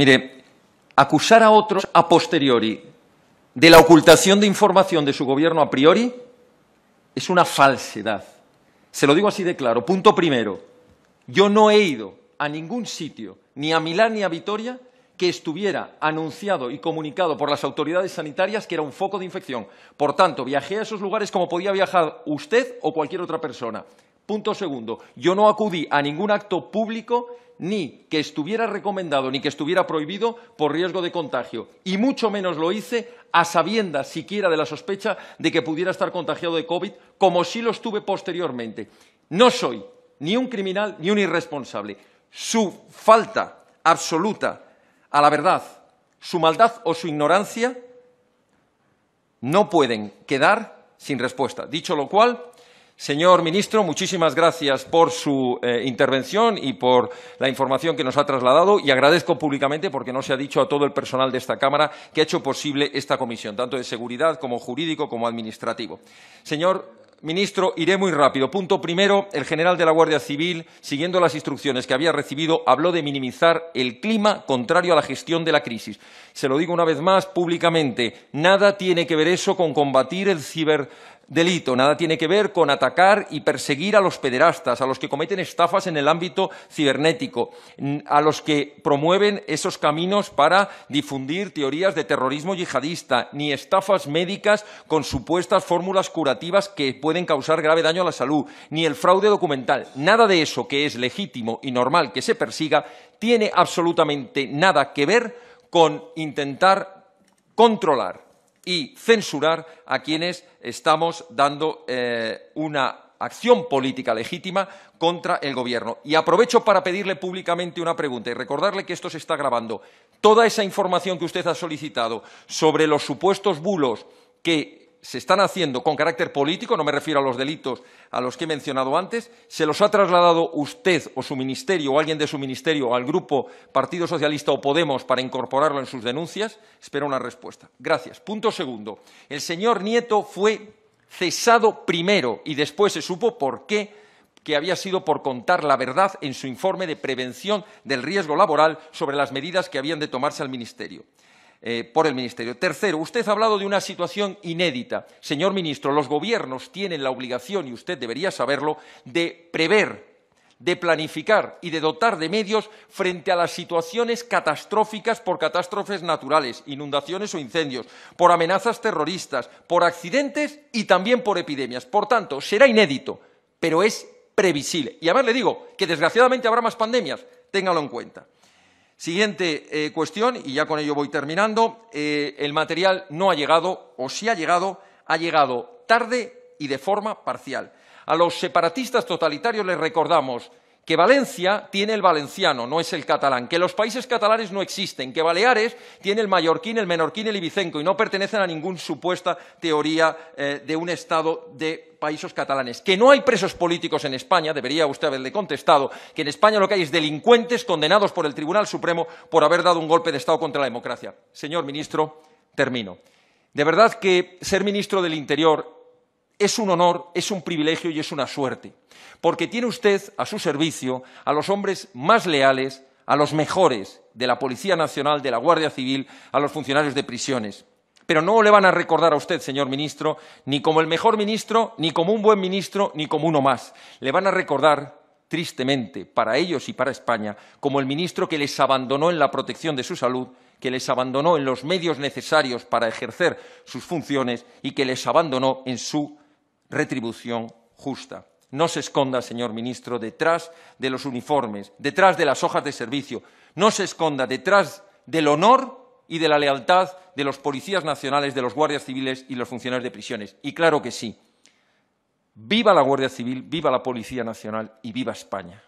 Mire, acusar a otros a posteriori de la ocultación de información de su gobierno a priori es una falsedad. Se lo digo así de claro. Punto primero, yo no he ido a ningún sitio, ni a Milán ni a Vitoria, que estuviera anunciado y comunicado por las autoridades sanitarias que era un foco de infección. Por tanto, viajé a esos lugares como podía viajar usted o cualquier otra persona. Punto segundo, yo no acudí a ningún acto público ni que estuviera recomendado ni que estuviera prohibido por riesgo de contagio, y mucho menos lo hice a sabiendas siquiera de la sospecha de que pudiera estar contagiado de COVID, como sí lo estuve posteriormente. No soy ni un criminal ni un irresponsable. Su falta absoluta a la verdad, su maldad o su ignorancia no pueden quedar sin respuesta. Dicho lo cual, Señor ministro, muchísimas gracias por su eh, intervención y por la información que nos ha trasladado y agradezco públicamente, porque no se ha dicho a todo el personal de esta Cámara, que ha hecho posible esta comisión, tanto de seguridad como jurídico como administrativo. Señor ministro, iré muy rápido. Punto primero, el general de la Guardia Civil, siguiendo las instrucciones que había recibido, habló de minimizar el clima contrario a la gestión de la crisis. Se lo digo una vez más públicamente, nada tiene que ver eso con combatir el ciber delito, nada tiene que ver con atacar y perseguir a los pederastas, a los que cometen estafas en el ámbito cibernético, a los que promueven esos caminos para difundir teorías de terrorismo yihadista, ni estafas médicas con supuestas fórmulas curativas que pueden causar grave daño a la salud, ni el fraude documental. Nada de eso que es legítimo y normal que se persiga tiene absolutamente nada que ver con intentar controlar y censurar a quienes estamos dando eh, una acción política legítima contra el Gobierno. Y aprovecho para pedirle públicamente una pregunta y recordarle que esto se está grabando. Toda esa información que usted ha solicitado sobre los supuestos bulos que se están haciendo con carácter político, no me refiero a los delitos a los que he mencionado antes, se los ha trasladado usted o su ministerio o alguien de su ministerio al grupo Partido Socialista o Podemos para incorporarlo en sus denuncias, espero una respuesta. Gracias. Punto segundo. El señor Nieto fue cesado primero y después se supo por qué que había sido por contar la verdad en su informe de prevención del riesgo laboral sobre las medidas que habían de tomarse al Ministerio. Eh, por el Ministerio. Tercero, usted ha hablado de una situación inédita. Señor ministro, los gobiernos tienen la obligación, y usted debería saberlo, de prever de planificar y de dotar de medios frente a las situaciones catastróficas por catástrofes naturales, inundaciones o incendios, por amenazas terroristas, por accidentes y también por epidemias. Por tanto, será inédito, pero es previsible. Y además le digo que desgraciadamente habrá más pandemias, téngalo en cuenta. Siguiente eh, cuestión, y ya con ello voy terminando. Eh, el material no ha llegado, o si ha llegado, ha llegado tarde y de forma parcial. A los separatistas totalitarios les recordamos que Valencia tiene el valenciano, no es el catalán, que los países catalanes no existen, que Baleares tiene el mallorquín, el menorquín, el ibicenco y no pertenecen a ninguna supuesta teoría eh, de un estado de países catalanes, que no hay presos políticos en España, debería usted haberle contestado, que en España lo que hay es delincuentes condenados por el Tribunal Supremo por haber dado un golpe de Estado contra la democracia. Señor ministro, termino. De verdad que ser ministro del Interior es un honor, es un privilegio y es una suerte, porque tiene usted a su servicio a los hombres más leales, a los mejores de la Policía Nacional, de la Guardia Civil, a los funcionarios de prisiones pero no le van a recordar a usted, señor ministro, ni como el mejor ministro, ni como un buen ministro, ni como uno más. Le van a recordar tristemente para ellos y para España, como el ministro que les abandonó en la protección de su salud, que les abandonó en los medios necesarios para ejercer sus funciones y que les abandonó en su retribución justa. No se esconda, señor ministro, detrás de los uniformes, detrás de las hojas de servicio, no se esconda detrás del honor y de la lealtad de los policías nacionales, de los guardias civiles y los funcionarios de prisiones. Y claro que sí. Viva la Guardia Civil, viva la Policía Nacional y viva España.